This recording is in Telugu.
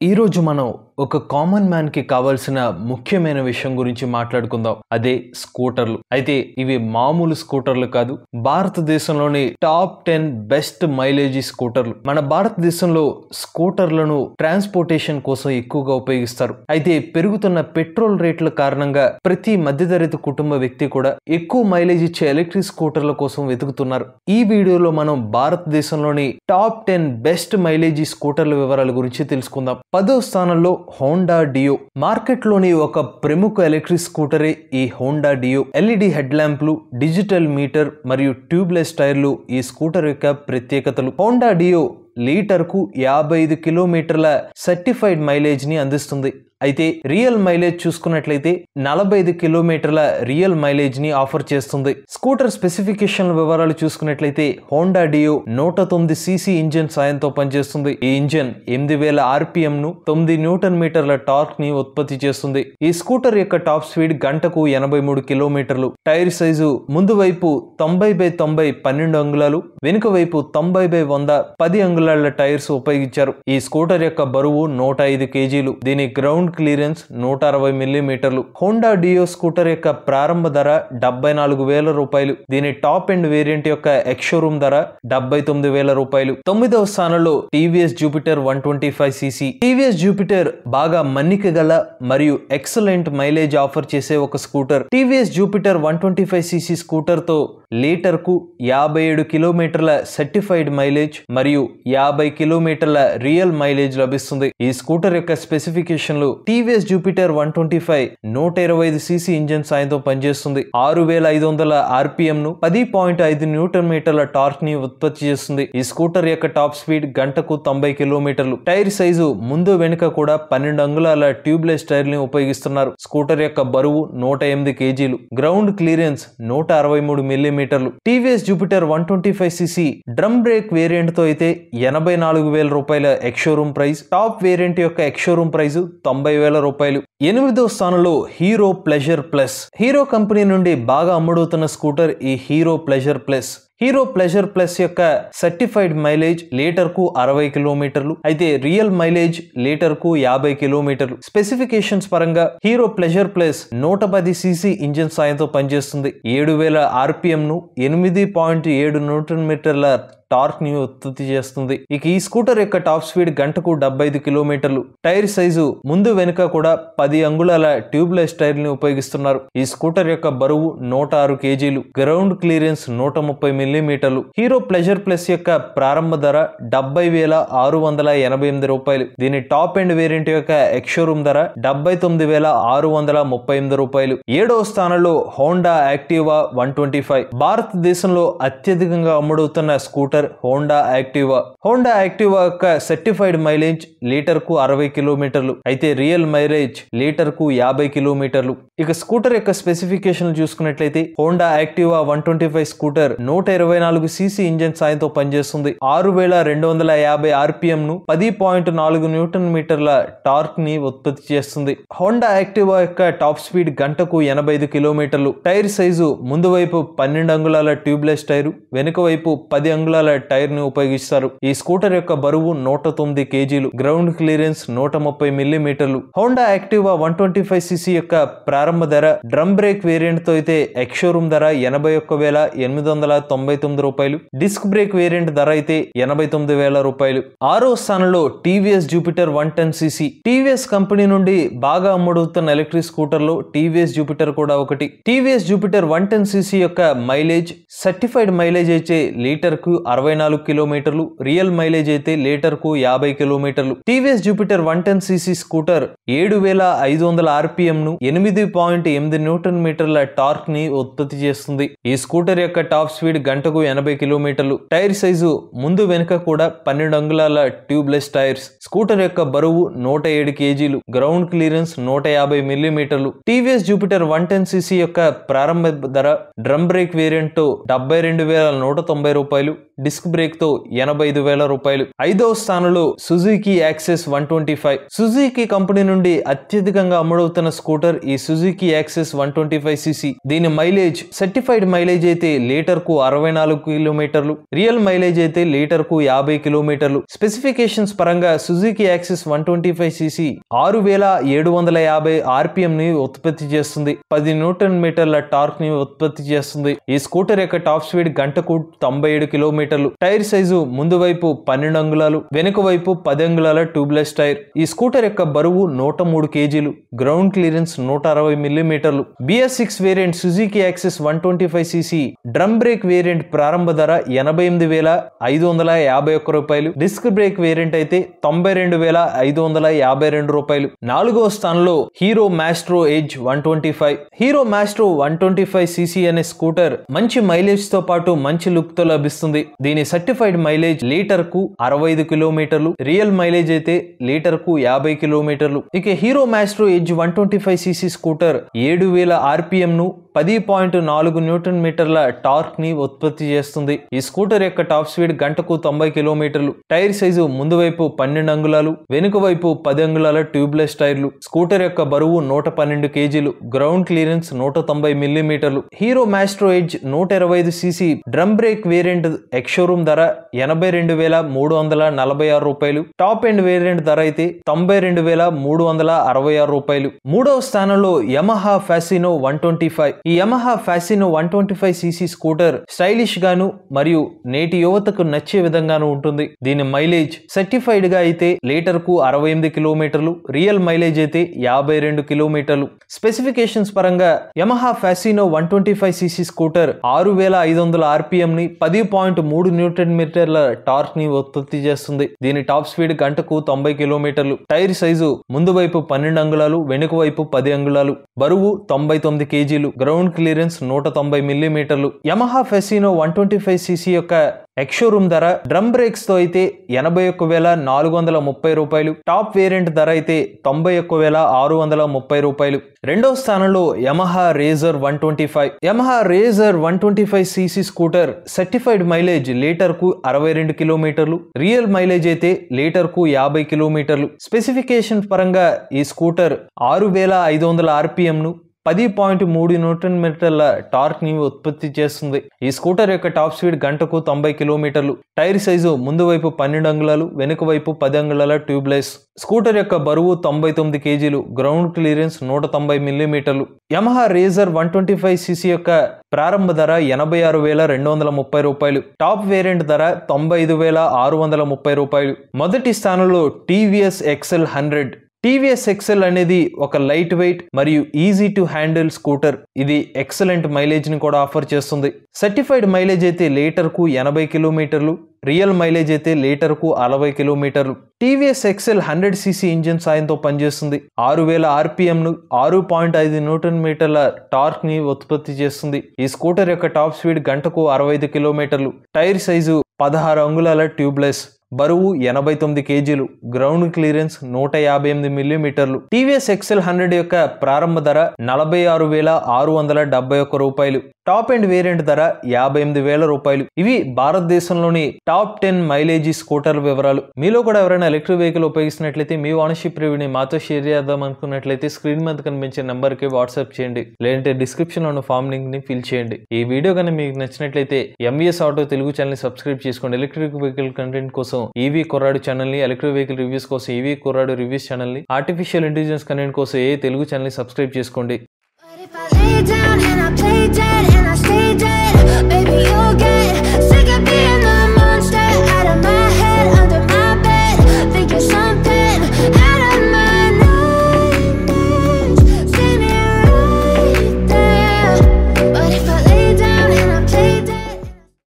Hiro ఒక కామన్ మ్యాన్ కి కావాల్సిన ముఖ్యమైన విషయం గురించి మాట్లాడుకుందాం అదే స్కూటర్లు అయితే ఇవి మామూలు స్కూటర్లు కాదు భారతదేశంలోని టాప్ టెన్ బెస్ట్ మైలేజీ స్కూటర్లు మన భారతదేశంలో స్కూటర్లను ట్రాన్స్పోర్టేషన్ కోసం ఎక్కువగా ఉపయోగిస్తారు అయితే పెరుగుతున్న పెట్రోల్ రేట్ల కారణంగా ప్రతి మధ్యతరగతి కుటుంబ వ్యక్తి కూడా ఎక్కువ మైలేజ్ ఇచ్చే ఎలక్ట్రిక్ స్కూటర్ల కోసం వెతుకుతున్నారు ఈ వీడియోలో మనం భారతదేశంలోని టాప్ టెన్ బెస్ట్ మైలేజీ స్కూటర్ల వివరాల గురించి తెలుసుకుందాం పదో స్థానంలో హోండా డియో మార్కెట్లోని ఒక ప్రముఖ ఎలక్ట్రిక్ స్కూటరే ఈ హోండా డియో ఎల్ఈడి హెడ్ ల్యాంప్లు డిజిటల్ మీటర్ మరియు ట్యూబ్లెస్ టైర్లు ఈ స్కూటర్ యొక్క ప్రత్యేకతలు హోండా డియో లీటర్కు యాభై ఐదు కిలోమీటర్ల సర్టిఫైడ్ మైలేజ్ని అందిస్తుంది అయితే రియల్ మైలేజ్ చూసుకున్నట్లయితే నలభై ఐదు కిలోమీటర్ల రియల్ మైలేజ్ ని ఆఫర్ చేస్తుంది స్కూటర్ స్పెసిఫికేషన్ వివరాలు చూసుకున్నట్లయితే హోండా డియో నూట తొమ్మిది సీసీ ఇంజిన్ సాయంతో పనిచేస్తుంది ఈ ఇంజిన్ ఎనిమిది వేల ఆర్పిఎం ను తొమ్మిది న్యూటన్ మీటర్ల టార్క్ ని ఉత్పత్తి చేస్తుంది ఈ స్కూటర్ యొక్క టాప్ స్పీడ్ గంటకు ఎనభై మూడు కిలోమీటర్లు టైర్ సైజు ముందు వైపు తొంభై బై తొంభై పన్నెండు అంగుళాలు వెనుక వైపు తొంభై బై వంద పది అంగుళాల టైర్స్ ఉపయోగించారు ఈ స్కూటర్ యొక్క బరువు నూట ఐదు కేజీలు దీని గ్రౌండ్ గ్రౌండ్ క్లియరెన్స్ నూట అరవై మిల్లీమీటర్లు హోండా డియో స్కూటర్ యొక్క ప్రారంభ ధర డెబ్బై నాలుగు వేల రూపాయలు దీని టాప్ ఎండ్ వేరియంట్ యొక్క ఎక్స్షోరూమ్ ధర డెబ్బై తొమ్మిది వేల రూపాయలు తొమ్మిదవ స్థానంలో TVS Jupiter one twenty five CC TVS Jupiter బాగా మన్నిక గల మరియు ఎక్సలెంట్ మైలేజ్ ఆఫర్ చేసే ఒక scooter TVS Jupiter one twenty five CC స్కూటర్తో లీటర్కు యాభై ఏడు కిలోమీటర్ల సర్టిఫైడ్ మైలేజ్ మరియు యాభై కిలోమీటర్ల రియల్ మైలేజ్ లభిస్తుంది ఈ స్కూటర్ యొక్క స్పెసిఫికేషన్లు TVS Jupiter one twenty five నూట ఇరవై ఐదు సీసీ ఇంజన్ సాయంతో పనిచేస్తుంది ఆరు వేల ఐదు వందల ఆర్పిఎం ను పది పాయింట్ ఐదు న్యూటన్ మీటర్ల టార్క్ ని ఉత్పత్తి చేస్తుంది ఈ స్కూటర్ యొక్క టాప్ స్పీడ్ గంటకు తొంభై కిలోమీటర్లు టైర్ సైజు ముందు వెనుక కూడా పన్నెండు అంగుళాల ట్యూబ్లెస్ టైర్ ని ఉపయోగిస్తున్నారు స్కూటర్ యొక్క బరువు నూట ఎనిమిది కేజీలు గ్రౌండ్ క్లియరెన్స్ నూట అరవై మూడు మిల్లీమీటర్లు TVS Jupiter one twenty five CC drum brake variant తో అయితే ఎనభై నాలుగు వేల రూపాయల ex showroom showroom price top variant యొక్క ఎక్షోరూమ్ ప్రైస్ తొంభై తొంభై వేల రూపాయలు ఎనిమిదో స్థానంలో Hero Pleasure Plus Hero company నుండి బాగా అమ్ముడవుతున్న స్కూటర్ ఈ Hero Pleasure Plus Hero Pleasure Plus యొక్క సర్టిఫైడ్ మైలేజ్ లీటర్ కు అరవై కిలోమీటర్లు అయితే రియల్ మైలేజ్ లీటర్ కు యాభై కిలోమీటర్లు స్పెసిఫికేషన్స్ పరంగా హీరో ప్లెజర్ ప్లస్ నూట పది సీసీ ఇంజిన్ సాయంతో పనిచేస్తుంది ఏడు వేల ఆర్పిఎం ను ఎనిమిది పాయింట్ ఏడు న్యూటన్ మీటర్ల టార్క్ ని ఉత్పత్తి చేస్తుంది ఇక ఈ స్కూటర్ యొక్క టాప్ స్పీడ్ గంటకు డెబ్బై ఐదు కిలోమీటర్లు టైర్ సైజు ముందు వెనుక కూడా పది అంగుళాల ట్యూబ్లెస్ టైర్ ని ఉపయోగిస్తున్నారు ఈ స్కూటర్ యొక్క బరువు నూట ఆరు కేజీలు గ్రౌండ్ క్లియరెన్స్ నూట ముప్పై మిల్లీమీటర్లు హీరో ప్లెజర్ ప్లస్ యొక్క ప్రారంభ ధర డెబ్బై వేల ఆరు వందల ఎనభై ఎనిమిది రూపాయలు దీని టాప్ అండ్ వేరియంట్ యొక్క ఎక్స్షోరూమ్ ధర డెబ్బై తొమ్మిది వేల ఆరు వందల ముప్పై ఎనిమిది రూపాయలు ఏడవ స్థానంలో Honda Activa one twenty five భారతదేశంలో అత్యధికంగా అమ్ముడవుతున్న scooter doctor Honda Activa Honda Activa యొక్క సర్టిఫైడ్ మైలేజ్ లీటర్ కు అరవై కిలోమీటర్లు అయితే రియల్ మైలేజ్ కు యాభై కిలోమీటర్లు ఇక స్కూటర్ యొక్క స్పెసిఫికేషన్ చూసుకున్నట్లయితే Honda Activa one twenty five scooter నూట ఇరవై నాలుగు సీసీ ఇంజన్ సాయంతో పనిచేస్తుంది ఆరు వేల రెండు వందల యాభై ఆర్పిఎం ను పది పాయింట్ నాలుగు న్యూటన్ మీటర్ల టార్క్ ని ఉత్పత్తి చేస్తుంది హోండా యాక్టివా యొక్క టాప్ స్పీడ్ గంటకు ఎనభై ఐదు కిలోమీటర్లు టైర్ సైజు ముందు వైపు పన్నెండు అంగుళాల ట్యూబ్లెస్ టైరు వెనుక వైపు పది అంగుళాల రకాల టైర్ ని ఉపయోగిస్తారు ఈ స్కూటర్ యొక్క బరువు నూట తొమ్మిది కేజీలు గ్రౌండ్ క్లియరెన్స్ నూట ముప్పై మిల్లీమీటర్లు Honda Activa one twenty five CC యొక్క ప్రారంభ ధర డ్రమ్ బ్రేక్ వేరియంట్ తో అయితే ఎక్స్షోరూమ్ ధర ఎనభై ఒక్క వేల ఎనిమిది వందల తొంభై తొమ్మిది రూపాయలు డిస్క్ బ్రేక్ వేరియంట్ ధర అయితే ఎనభై తొమ్మిది వేల రూపాయలు ఆరో స్థానంలో TVS Jupiter one ten CC TVS company నుండి బాగా అమ్ముడుతున్న ఎలక్ట్రిక్ స్కూటర్ లో టీవీఎస్ జూపిటర్ కూడా ఒకటి TVS Jupiter one ten CC యొక్క మైలేజ్ సర్టిఫైడ్ మైలేజ్ అయితే లీటర్ కు అరవై నాలుగు కిలోమీటర్లు రియల్ మైలేజ్ అయితే లీటర్కు యాభై కిలోమీటర్లు TVS Jupiter one ten CC scooter ఏడు వేల ఐదు వందల ఆర్పిఎం ను ఎనిమిది పాయింట్ ఎనిమిది న్యూటన్ మీటర్ల టార్క్ ని ఉత్పత్తి చేస్తుంది ఈ స్కూటర్ యొక్క టాప్ స్పీడ్ గంటకు ఎనభై కిలోమీటర్లు టైర్ సైజు ముందు వెనుక కూడా పన్నెండు అంగుళాల ట్యూబ్లెస్ టైర్స్ స్కూటర్ యొక్క బరువు నూట ఏడు కేజీలు గ్రౌండ్ క్లియరెన్స్ నూట యాభై మిల్లీమీటర్లు TVS Jupiter one ten CC యొక్క ప్రారంభ ధర డ్రమ్ బ్రేక్ వేరియంట్ డెబ్బై రెండు వేల నూట తొంభై రూపాయలు డిస్క్ బ్రేక్తో ఎనభై ఐదు వేల రూపాయలు ఐదవ స్థానంలో Suzuki Access one twenty five Suzuki company నుండి అత్యధికంగా అమ్ముడవుతున్న స్కూటర్ ఈ Suzuki Access one twenty five CC దీని మైలేజ్ సర్టిఫైడ్ మైలేజ్ అయితే లీటర్ కు అరవై నాలుగు కిలోమీటర్లు రియల్ మైలేజ్ అయితే లీటర్ కు యాభై కిలోమీటర్లు స్పెసిఫికేషన్స్ పరంగా Suzuki Access one twenty five CC ఆరు వేల ఏడు వందల యాభై ఆర్పిఎం ని ఉత్పత్తి చేస్తుంది పది న్యూటన్ మీటర్ల టార్క్ ని ఉత్పత్తి చేస్తుంది ఈ స్కూటర్ యొక్క టాప్ స్పీడ్ గంటకు తొంభై ఏడు కిలోమీటర్ మీటర్లు టైర్ సైజు ముందు వైపు పన్నెండు అంగుళాలు వెనుక వైపు పది అంగుళాల ట్యూబ్లెస్ టైర్ ఈ స్కూటర్ యొక్క బరువు నూట మూడు కేజీలు గ్రౌండ్ క్లియరెన్స్ నూట అరవై మిల్లీమీటర్లు BS six variant Suzuki Access one twenty five CC drum brake variant ప్రారంభ ధర ఎనభై ఎనిమిది వేల ఐదు వందల యాభై ఒక్క రూపాయలు డిస్క్ బ్రేక్ వేరియంట్ అయితే తొంభై రెండు వేల ఐదు వందల యాభై రెండు రూపాయలు నాలుగో స్థానంలో Hero Maestro edge one twenty five Hero Maestro one twenty five CC అనే స్కూటర్ మంచి మైలేజ్ తో పాటు మంచి లుక్ తో లభిస్తుంది దీని సర్టిఫైడ్ మైలేజ్ లీటర్ కు అరవై ఐదు కిలోమీటర్లు రియల్ మైలేజ్ అయితే లీటర్కు యాభై కిలోమీటర్లు ఇక Hero Maestro Edge one twenty five CC scooter ఏడు వేల ఆర్పిఎంను పది పాయింట్ నాలుగు న్యూటన్ మీటర్ల టార్క్ ని ఉత్పత్తి చేస్తుంది ఈ స్కూటర్ యొక్క టాప్ స్పీడ్ గంటకు తొంభై కిలోమీటర్లు టైర్ సైజు ముందు వైపు పన్నెండు అంగుళాలు వెనుక వైపు పది అంగుళాల ట్యూబ్లెస్ టైర్లు స్కూటర్ యొక్క బరువు నూట పన్నెండు కేజీలు గ్రౌండ్ క్లియరెన్స్ నూట తొంభై మిల్లీమీటర్లు హీరో మాస్ట్రో ఎడ్జ్ నూట ఇరవై ఐదు CC drum brake variant ex showroom ధర ఎనభై రెండు వేల మూడు వందల నలభై ఆరు రూపాయలు టాప్ ఎండ్ వేరియంట్ ధర అయితే తొంభై రెండు వేల మూడు వందల అరవై ఆరు రూపాయలు మూడవ స్థానంలో Yamaha Fascino one twenty five ఈ Yamaha Fascino one twenty five CC scooter stylish గాను మరియు నేటి యువతకు నచ్చే విధంగాను ఉంటుంది దీని మైలేజ్ సర్టిఫైడ్ గా అయితే లీటర్ కు అరవై ఎనిమిది కిలోమీటర్లు రియల్ మైలేజ్ అయితే యాభై రెండు కిలోమీటర్లు స్పెసిఫికేషన్స్ పరంగా Yamaha Fascino one twenty five CC scooter ఆరు వేల ఐదు వందల ఆర్పిఎం ని పది పాయింట్ మూడు మూడు న్యూటన్ మీటర్ల టార్క్ ని ఉత్పత్తి చేస్తుంది దీని టాప్ స్పీడ్ గంటకు తొంభై కిలోమీటర్లు టైర్ సైజు ముందు వైపు పన్నెండు అంగుళాలు వెనుక వైపు పది అంగుళాలు బరువు తొంభై తొమ్మిది కేజీలు గ్రౌండ్ క్లియరెన్స్ నూట తొంభై మిల్లీమీటర్లు Yamaha Fascino one twenty five CC యొక్క ఎక్స్షోరూమ్ ధర డ్రమ్ బ్రేక్స్తో అయితే ఎనభై ఒక్క వేల నాలుగు వందల ముప్పై రూపాయలు టాప్ వేరియంట్ ధర అయితే తొంభై ఒక్క వేల ఆరు వందల ముప్పై రూపాయలు రెండవ స్థానంలో Yamaha RayZR one twenty five Yamaha RayZR one twenty five CC scooter certified mileage mileage లీటర్కు అరవై రెండు కిలోమీటర్లు రియల్ మైలేజ్ అయితే లీటర్కు యాభై కిలోమీటర్లు స్పెసిఫికేషన్ పరంగా ఈ స్కూటర్ ఆరు వేల ఐదు వందల ఆర్పిఎంను పది పాయింట్ మూడు న్యూటన్ మీటర్ల టార్క్ ని ఉత్పత్తి చేస్తుంది ఈ స్కూటర్ యొక్క టాప్ స్పీడ్ గంటకు తొంభై కిలోమీటర్లు టైర్ సైజు ముందు వైపు పన్నెండు అంగుళాలు వెనుక వైపు పది అంగుళాల ట్యూబ్లెస్ స్కూటర్ యొక్క బరువు తొంభై తొమ్మిది కేజీలు గ్రౌండ్ క్లియరెన్స్ నూట తొంభై మిల్లీమీటర్లు Yamaha RayZR one twenty five CC యొక్క ప్రారంభ ధర ఎనభై ఆరు వేల రెండు వందల ముప్పై రూపాయలు టాప్ వేరియంట్ ధర తొంభై ఐదు వేల ఆరు వందల ముప్పై రూపాయలు మొదటి స్థానంలో TVS XL hundred TVS XL అనేది ఒక లైట్ వెయిట్ మరియు ఈజీ టు హ్యాండిల్ స్కూటర్ ఇది ఎక్సలెంట్ మైలేజ్ని కూడా ఆఫర్ చేస్తుంది సర్టిఫైడ్ మైలేజ్ అయితే లీటర్కు ఎనభై కిలోమీటర్లు రియల్ మైలేజ్ అయితే లీటర్కు అరవై కిలోమీటర్లు TVS XL hundred CC engine సాయంతో పనిచేస్తుంది ఆరు వేల ఆర్పిఎంను ఆరు పాయింట్ ఐదు న్యూటన్ మీటర్ల టార్క్ని ఉత్పత్తి చేస్తుంది ఈ స్కూటర్ యొక్క టాప్ స్పీడ్ గంటకు అరవై ఐదు కిలోమీటర్లు టైర్ సైజు పదహారు అంగుళాల ట్యూబ్లెస్ బరువు ఎనభై తొమ్మిది కేజీలు గ్రౌండ్ క్లియరెన్స్ నూట యాభై ఎనిమిది మిల్లీమీటర్లు టీవీఎస్ ఎక్సెల్ హండ్రెడ్ యొక్క ప్రారంభ ధర నలభై ఆరు వేల ఆరు వందల డెబ్బై ఒక్క రూపాయలు టాప్ అండ్ వేరియంట్ ధర యాభై ఎనిమిది వేల రూపాయలు ఇవి భారతదేశంలోని టాప్ టెన్ మైలేజీ స్కూటర్ వివరాలు మీలో కూడా ఎవరైనా ఎలక్ట్రిక్ వెహికల్ ఉపయోగిస్తున్నట్లయితే మీ ఓనర్షిప్ రివ్యూని మాతో షేర్ చేద్దాం అనుకున్నట్లయితే స్క్రీన్ మీద కనిపించే నెంబర్కి వాట్సాప్ చేయండి లేదంటే లో ఉన్న ఫామ్ ని ఫిల్ చేయండి ఈ వీడియో కానీ మీకు నచ్చినట్లయితే MVS auto Telugu channel subscribe చేసుకోండి ఎలక్ట్రిక్ వెహికల్ కంటెంట్ కోసం కోసం ఈవీ e కుర్రాడు ని ఎలక్ట్రిక్ వెహికల్ రివ్యూస్ కోసం ఈవీ కుర్రాడు రివ్యూస్ ని ఆర్టిఫిషియల్ ఇంటెలిజెన్స్ కంటెంట్ కోసం ఏ తెలుగు ని సబ్స్క్రైబ్ చేసుకోండి